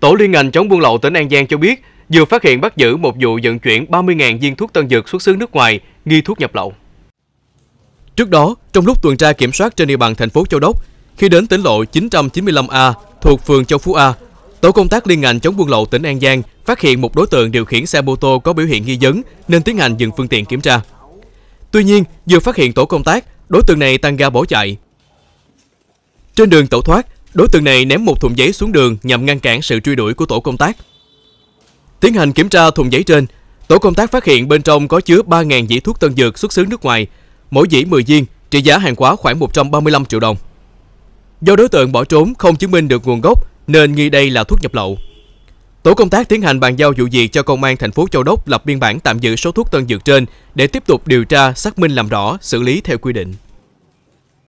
Tổ liên ngành chống buôn lậu tỉnh An Giang cho biết, vừa phát hiện bắt giữ một vụ vận chuyển 30.000 viên thuốc tân dược xuất xứ nước ngoài, nghi thuốc nhập lậu. Trước đó, trong lúc tuần tra kiểm soát trên địa bàn thành phố Châu Đốc, khi đến tỉnh lộ 995A thuộc phường Châu Phú A, tổ công tác liên ngành chống buôn lậu tỉnh An Giang phát hiện một đối tượng điều khiển xe mô tô có biểu hiện nghi vấn nên tiến hành dừng phương tiện kiểm tra. Tuy nhiên, vừa phát hiện tổ công tác, đối tượng này tăng ga bỏ chạy. Trên đường tẩu thoát, Đối tượng này ném một thùng giấy xuống đường nhằm ngăn cản sự truy đuổi của tổ công tác. Tiến hành kiểm tra thùng giấy trên, tổ công tác phát hiện bên trong có chứa 3.000 dĩ thuốc tân dược xuất xứ nước ngoài, mỗi dĩ 10 viên, trị giá hàng hóa khoảng 135 triệu đồng. Do đối tượng bỏ trốn không chứng minh được nguồn gốc nên nghi đây là thuốc nhập lậu. Tổ công tác tiến hành bàn giao vụ việc cho công an thành phố Châu Đốc lập biên bản tạm giữ số thuốc tân dược trên để tiếp tục điều tra, xác minh làm rõ, xử lý theo quy định.